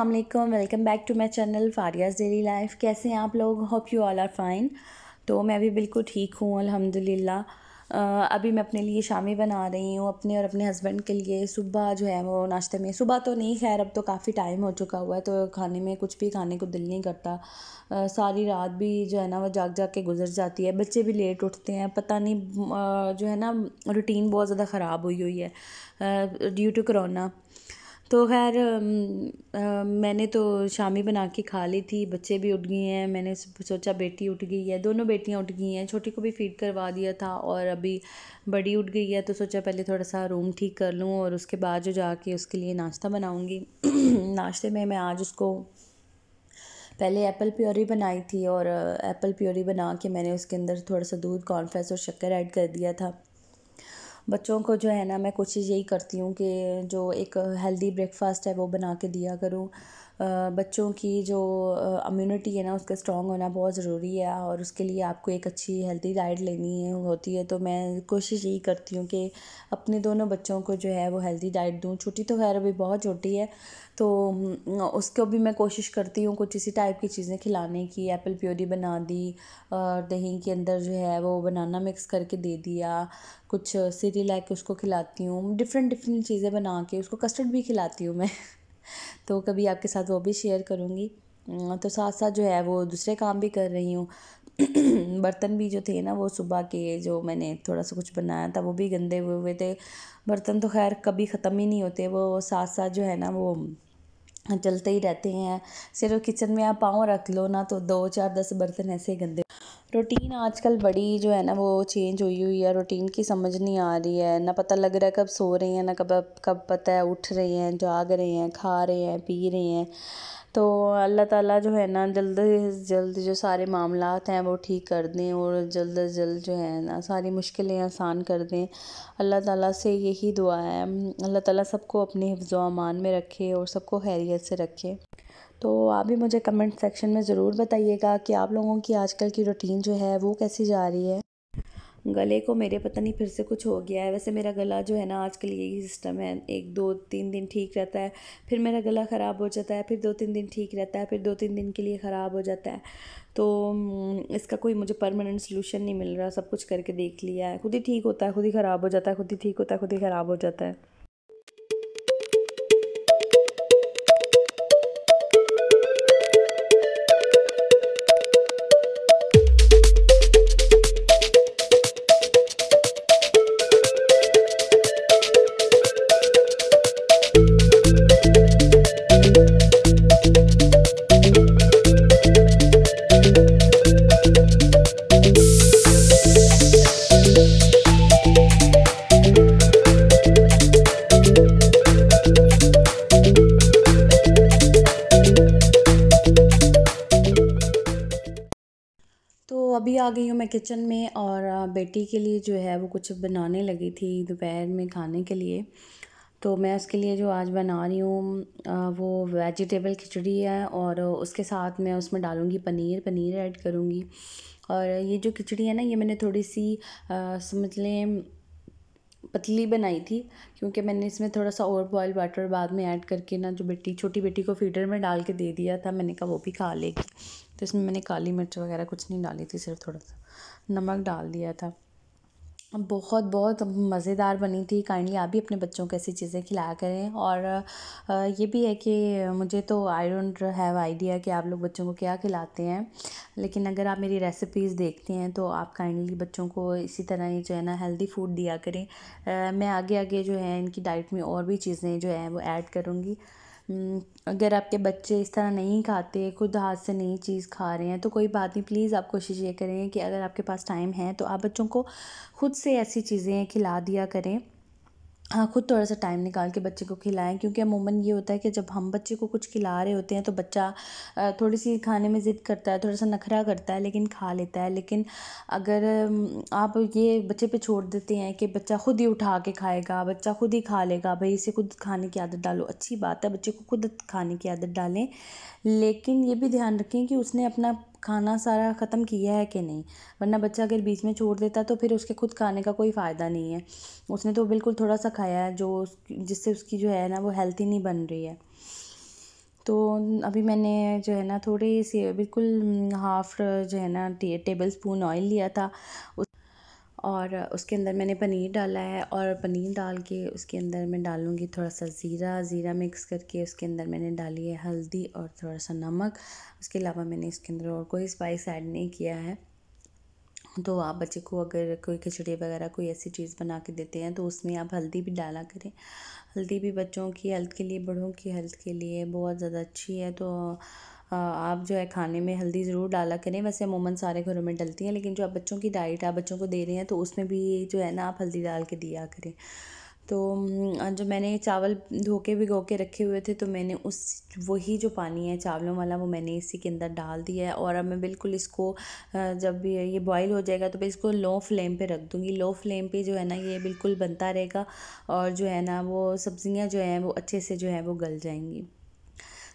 अस्सलाम welcome back to my channel Fariyaz daily life कैसे हैं आप लोग hope you all are fine तो मैं भी बिल्कुल ठीक हूँ अल्हम्दुलिल्लाह अभी मैं अपने लिए शामी बना रही हूँ अपने और अपने हस्बैंड के लिए सुबह जो है वो नाश्ते में सुबह तो नहीं खैर अब तो काफ़ी टाइम हो चुका हुआ है तो खाने में कुछ भी खाने को दिल नहीं करता आ, सारी रात भी जो है ना वो जाग जाग के गुजर जाती है बच्चे भी लेट उठते हैं पता नहीं आ, जो है ना रूटीन बहुत ज़्यादा ख़राब हुई हुई है ड्यू टू करोना तो ख़ैर मैंने तो शामी बना के खा ली थी बच्चे भी उठ गए हैं मैंने सोचा बेटी उठ गई है दोनों बेटियाँ उठ गई हैं छोटी को भी फ़ीड करवा दिया था और अभी बड़ी उठ गई है तो सोचा पहले थोड़ा सा रूम ठीक कर लूँ और उसके बाद जो जाके उसके लिए नाश्ता बनाऊँगी नाश्ते में मैं आज उसको पहले एप्पल प्योरी बनाई थी और एप्पल प्योरी बना के मैंने उसके अंदर थोड़ा सा दूध कॉर्नफ्लेक्स और शक्कर ऐड कर दिया था बच्चों को जो है ना मैं कोशिश यही करती हूँ कि जो एक हेल्दी ब्रेकफ़ास्ट है वो बना के दिया करूँ बच्चों की जो अम्यूनिटी है ना उसका स्ट्रॉन्ग होना बहुत ज़रूरी है और उसके लिए आपको एक अच्छी हेल्दी डाइट लेनी है होती है तो मैं कोशिश यही करती हूँ कि अपने दोनों बच्चों को जो है वो हेल्दी डाइट दूँ छोटी तो खैर अभी बहुत छोटी है तो उसको भी मैं कोशिश करती हूँ कुछ इसी टाइप की चीज़ें खिलाने की एप्पल प्योरी बना दी और दही के अंदर जो है वो बनाना मिक्स करके दे दिया कुछ सीरी लाइक उसको खिलाती हूँ डिफरेंट डिफरेंट चीज़ें बना के उसको कस्टर्ड भी खिलाती हूँ मैं तो कभी आपके साथ वो भी शेयर करूँगी तो साथ साथ जो है वो दूसरे काम भी कर रही हूँ बर्तन भी जो थे ना वो सुबह के जो मैंने थोड़ा सा कुछ बनाया था वो भी गंदे हुए हुए थे बर्तन तो खैर कभी ख़त्म ही नहीं होते वो साथ साथ जो है ना वो चलते ही रहते हैं सिर्फ किचन में आप पाँव रख लो ना तो दो चार दस बर्तन ऐसे गंदे रूटीन आजकल बड़ी जो है ना वो चेंज हुई हुई है रूटीन की समझ नहीं आ रही है ना पता लग रहा है कब सो रहे हैं ना कब कब पता है उठ रहे हैं जाग रहे हैं खा रहे हैं पी रहे हैं तो अल्लाह ताला जो है ना जल्द जल्द जो सारे मामला हैं वो ठीक कर दें और जल्द अज जल्द जो है ना सारी मुश्किलें आसान कर दें अल्लाह ताला से यही दुआ है अल्लाह ताला सबको अपने हिफ्ज़ो अमान में रखे और सबको खैरियत से रखे तो आप भी मुझे कमेंट सेक्शन में ज़रूर बताइएगा कि आप लोगों की आजकल की रूटीन जो है वो कैसी जा रही है गले को मेरे पता नहीं फिर से कुछ हो गया है वैसे मेरा गला जो है ना आजकल यही सिस्टम है एक दो तीन दिन ठीक रहता है फिर मेरा गला ख़राब हो जाता है फिर दो तीन दिन ठीक रहता है फिर दो तीन दिन के लिए ख़राब हो जाता है तो इसका कोई मुझे परमानेंट सोल्यूशन नहीं मिल रहा सब कुछ करके देख लिया है खुद ही ठीक होता है खुद ही ख़राब हो जाता है खुद ही ठीक होता है खुद ही ख़राब हो जाता है किचन में और बेटी के लिए जो है वो कुछ बनाने लगी थी दोपहर में खाने के लिए तो मैं उसके लिए जो आज बना रही हूँ वो वेजिटेबल खिचड़ी है और उसके साथ मैं उसमें डालूँगी पनीर पनीर ऐड करूँगी और ये जो खिचड़ी है ना ये मैंने थोड़ी सी समझ लें पतली बनाई थी क्योंकि मैंने इसमें थोड़ा सा और बॉयल वाटर बाद में ऐड करके ना जो बेटी छोटी बेटी को फीडर में डाल के दे दिया था मैंने कहा वो भी खा लेगी तो इसमें मैंने काली मिर्च वगैरह कुछ नहीं डाली थी सिर्फ थोड़ा सा नमक डाल दिया था बहुत बहुत मज़ेदार बनी थी काइंडली आप भी अपने बच्चों को ऐसी चीज़ें खिलाया करें और ये भी है कि मुझे तो आई डोंट हैव आइडिया कि आप लोग बच्चों को क्या खिलाते हैं लेकिन अगर आप मेरी रेसिपीज़ देखते हैं तो आप काइंडली बच्चों को इसी तरह ही जो है ना हेल्दी फूड दिया करें मैं आगे आगे जो है इनकी डाइट में और भी चीज़ें जो हैं वो ऐड करूँगी हम्म, अगर आपके बच्चे इस तरह नहीं खाते खुद हाथ से नई चीज़ खा रहे हैं तो कोई बात नहीं प्लीज़ आप कोशिश ये करें कि अगर आपके पास टाइम है तो आप बच्चों को खुद से ऐसी चीज़ें खिला दिया करें हाँ खुद थोड़ा सा टाइम निकाल के बच्चे को खिलाएं क्योंकि अमूमन ये होता है कि जब हम बच्चे को कुछ खिला रहे होते हैं तो बच्चा थोड़ी सी खाने में ज़िद करता है थोड़ा सा नखरा करता है लेकिन खा लेता है लेकिन अगर आप ये बच्चे पे छोड़ देते हैं कि बच्चा खुद ही उठा के खाएगा बच्चा खुद ही खा लेगा भाई इसे खुद खाने की आदत डालो अच्छी बात है बच्चे को खुद खाने की आदत डालें लेकिन ये भी ध्यान रखें कि उसने अपना खाना सारा ख़त्म किया है कि नहीं वरना बच्चा अगर बीच में छोड़ देता तो फिर उसके खुद खाने का कोई फ़ायदा नहीं है उसने तो बिल्कुल थोड़ा सा खाया है जो जिससे उसकी जो है ना वो हेल्थी नहीं बन रही है तो अभी मैंने जो है ना थोड़े से बिल्कुल हाफ़ हम्म, जो है ना टेबल स्पून ऑयल लिया था और उसके अंदर मैंने पनीर डाला है और पनीर डाल के उसके अंदर मैं डालूँगी थोड़ा सा ज़ीरा ज़ीरा मिक्स करके उसके अंदर मैंने डाली है हल्दी और थोड़ा सा नमक उसके अलावा मैंने इसके अंदर और कोई स्पाइस ऐड नहीं किया है तो आप बच्चे को अगर कोई खिचड़ी वगैरह कोई ऐसी चीज़ बना के देते हैं तो उसमें आप हल्दी भी डाला करें हल्दी भी बच्चों की हेल्थ के लिए बड़ों की हेल्थ के लिए बहुत ज़्यादा अच्छी है तो आप जो है खाने में हल्दी ज़रूर डाला करें वैसे अमूमन सारे घरों में डलती हैं लेकिन जो आप बच्चों की डाइट आप बच्चों को दे रहे हैं तो उसमें भी जो है ना आप हल्दी डाल के दिया करें तो जो मैंने चावल धो के भिगो के रखे हुए थे तो मैंने उस वही जो पानी है चावलों वाला वो मैंने इसी के अंदर डाल दिया है और अब मैं बिल्कुल इसको जब ये बॉईल हो जाएगा तो मैं इसको लो फ्लेम पे रख दूँगी लो फ्लेम पे जो है ना ये बिल्कुल बनता रहेगा और जो है ना वो सब्ज़ियाँ जो हैं वो अच्छे से जो है वो गल जाएंगी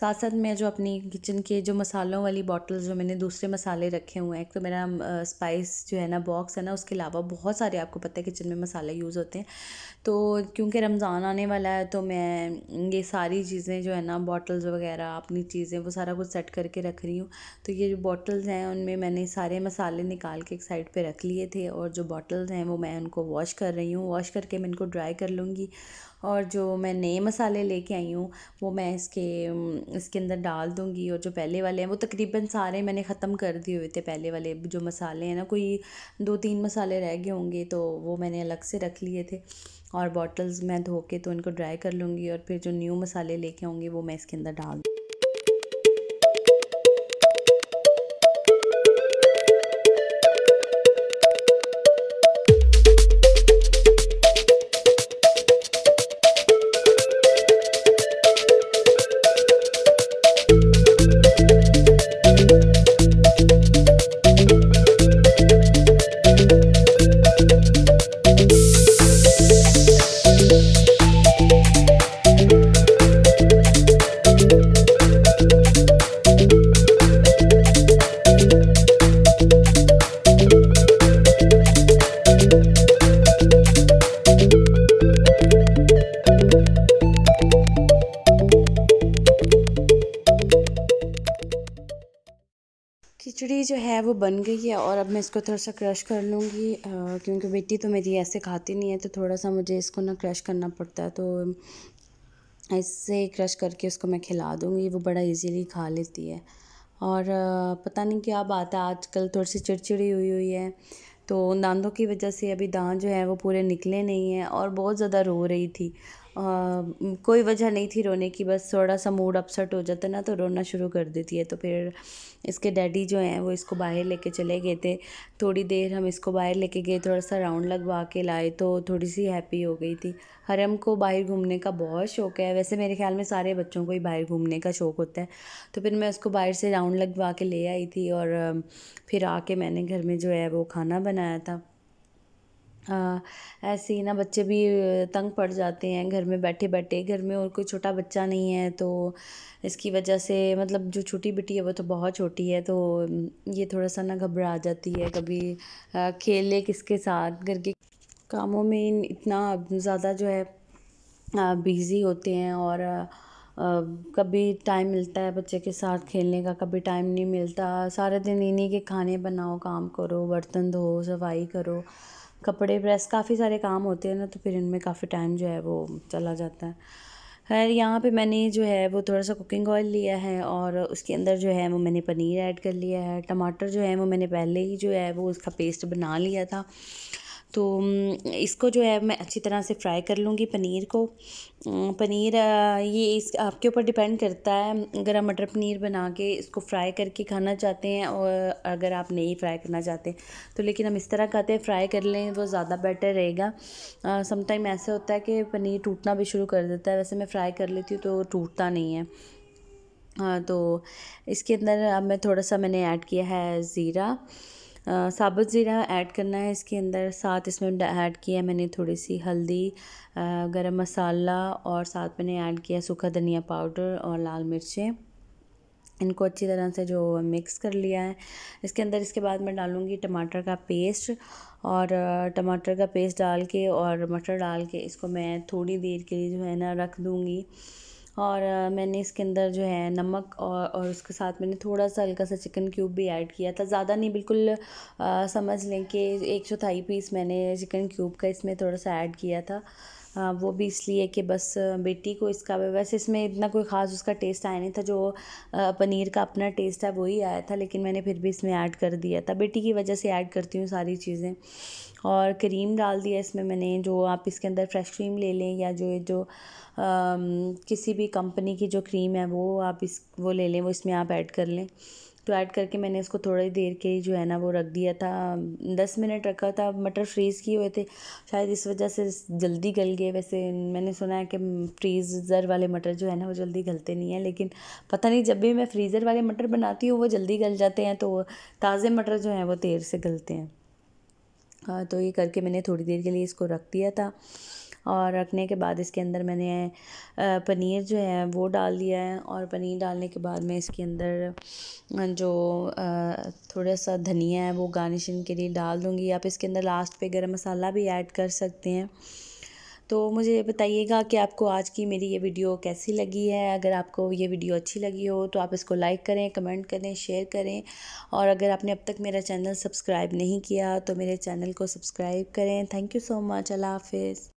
साथ साथ मैं जो अपनी किचन के जो मसालों वाली बॉटल्स जो मैंने दूसरे मसाले रखे हुए हैं एक तो मेरा स्पाइस जो है ना बॉक्स है ना उसके अलावा बहुत सारे आपको पता है किचन में मसाले यूज़ होते हैं तो क्योंकि रमज़ान आने वाला है तो मैं ये सारी चीज़ें जो है ना बॉटल्स वगैरह अपनी चीज़ें वो सारा कुछ सेट करके रख रही हूँ तो ये जो बॉटल्स हैं उनमें मैंने सारे मसाले निकाल के एक साइड पर रख लिए थे और जो बॉटल्स हैं वो मैं उनको वॉश कर रही हूँ वॉश करके मैं इनको ड्राई कर लूँगी और जो मैं नए मसाले लेके आई हूँ वो मैं इसके इसके अंदर डाल दूँगी और जो पहले वाले हैं वो तकरीबन सारे मैंने ख़त्म कर दिए हुए थे पहले वाले जो मसाले हैं ना कोई दो तीन मसाले रह गए होंगे तो वो मैंने अलग से रख लिए थे और बॉटल्स मैं धो के तो इनको ड्राई कर लूँगी और फिर जो न्यू मसाले लेके आऊँगी वो मैं इसके अंदर डाल दूँ खिचड़ी जो है वो बन गई है और अब मैं इसको थोड़ा सा क्रश कर लूँगी क्योंकि बेटी तो मेरी ऐसे खाती नहीं है तो थोड़ा सा मुझे इसको ना क्रश करना पड़ता है तो इससे क्रश करके उसको मैं खिला दूँगी वो बड़ा इजीली खा लेती है और पता नहीं क्या बात है आजकल थोड़ी सी चिड़चिड़ी हुई हुई है तो दांतों की वजह से अभी दांत जो है वो पूरे निकले नहीं हैं और बहुत ज़्यादा रो रही थी कोई वजह नहीं थी रोने की बस थोड़ा सा मूड अपसेट हो जाता ना तो रोना शुरू कर देती है तो फिर इसके डैडी जो हैं वो इसको बाहर लेके चले गए थे थोड़ी देर हम इसको बाहर लेके गए थोड़ा सा राउंड लगवा के लाए तो थोड़ी सी हैप्पी हो गई थी हरम को बाहर घूमने का बहुत शौक है वैसे मेरे ख्याल में सारे बच्चों को ही बाहर घूमने का शौक़ होता है तो फिर मैं उसको बाहर से राउंड लगवा के ले आई थी और फिर आके मैंने घर में जो है वो खाना बनाया था ऐसे ही ना बच्चे भी तंग पड़ जाते हैं घर में बैठे बैठे घर में और कोई छोटा बच्चा नहीं है तो इसकी वजह से मतलब जो छोटी बेटी है वो तो बहुत छोटी है तो ये थोड़ा सा ना घबरा जाती है कभी खेले किसके साथ घर के कामों में इतना ज़्यादा जो है बिज़ी होते हैं और कभी टाइम मिलता है बच्चे के साथ खेलने का कभी टाइम नहीं मिलता सारे दिन इन्हीं के खाने बनाओ काम करो बर्तन धो सफाई करो कपड़े प्रेस काफ़ी सारे काम होते हैं ना तो फिर इनमें काफ़ी टाइम जो है वो चला जाता है खैर यहाँ पे मैंने जो है वो थोड़ा सा कुकिंग ऑयल लिया है और उसके अंदर जो है वो मैंने पनीर ऐड कर लिया है टमाटर जो है वो मैंने पहले ही जो है वो उसका पेस्ट बना लिया था तो इसको जो है मैं अच्छी तरह से फ्राई कर लूँगी पनीर को पनीर ये इस आपके ऊपर डिपेंड करता है अगर आप मटर पनीर बना के इसको फ्राई करके खाना चाहते हैं और अगर आप नहीं फ्राई करना चाहते तो लेकिन हम इस तरह खाते हैं फ्राई कर लें वो तो ज़्यादा बेटर रहेगा समटाइम ऐसे होता है कि पनीर टूटना भी शुरू कर देता है वैसे मैं फ्राई कर लेती हूँ तो टूटता नहीं है हाँ तो इसके अंदर अब मैं थोड़ा सा मैंने ऐड किया है ज़ीरा साबुत ज़ीरा ऐड करना है इसके अंदर साथ इसमें ऐड किया मैंने थोड़ी सी हल्दी गरम मसाला और साथ मैंने ऐड किया सूखा धनिया पाउडर और लाल मिर्चें इनको अच्छी तरह से जो मिक्स कर लिया है इसके अंदर इसके बाद मैं डालूँगी टमाटर का पेस्ट और टमाटर का पेस्ट डाल के और मटर डाल के इसको मैं थोड़ी देर के लिए जो है ना रख दूँगी और मैंने इसके अंदर जो है नमक और और उसके साथ मैंने थोड़ा सा हल्का सा चिकन क्यूब भी ऐड किया था ज़्यादा नहीं बिल्कुल समझ लें कि एक चौथाई पीस मैंने चिकन क्यूब का इसमें थोड़ा सा ऐड किया था आ, वो भी इसलिए कि बस बेटी को इसका वैसे इसमें इतना कोई ख़ास उसका टेस्ट आया नहीं था जो आ, पनीर का अपना टेस्ट है वही आया था लेकिन मैंने फिर भी इसमें ऐड कर दिया था बेटी की वजह से ऐड करती हूँ सारी चीज़ें और क्रीम डाल दिया इसमें मैंने जो आप इसके अंदर फ्रेश क्रीम ले लें या जो जो आ, किसी भी कंपनी की जो क्रीम है वो आप इस वो ले लें वो इसमें आप ऐड कर लें तो ऐड करके मैंने इसको थोड़ी देर के ही जो है ना वो रख दिया था दस मिनट रखा था मटर फ्रीज़ किए हुए थे शायद इस वजह से जल्दी गल गए वैसे मैंने सुना है कि फ्रीज़र वाले मटर जो है ना वो जल्दी गलते नहीं हैं लेकिन पता नहीं जब भी मैं फ्रीज़र वाले मटर बनाती हूँ वो जल्दी गल जाते हैं तो ताज़े मटर जो हैं वो देर से गलते हैं हाँ, तो ये करके मैंने थोड़ी देर के लिए इसको रख दिया था और रखने के बाद इसके अंदर मैंने पनीर जो है वो डाल दिया है और पनीर डालने के बाद मैं इसके अंदर जो थोड़ा सा धनिया है वो गार्निशिंग के लिए डाल दूँगी आप इसके अंदर लास्ट पे गरम मसाला भी ऐड कर सकते हैं तो मुझे बताइएगा कि आपको आज की मेरी ये वीडियो कैसी लगी है अगर आपको ये वीडियो अच्छी लगी हो तो आप इसको लाइक करें कमेंट करें शेयर करें और अगर आपने अब तक मेरा चैनल सब्सक्राइब नहीं किया तो मेरे चैनल को सब्सक्राइब करें थैंक यू सो मच अल्लाह हाफिज़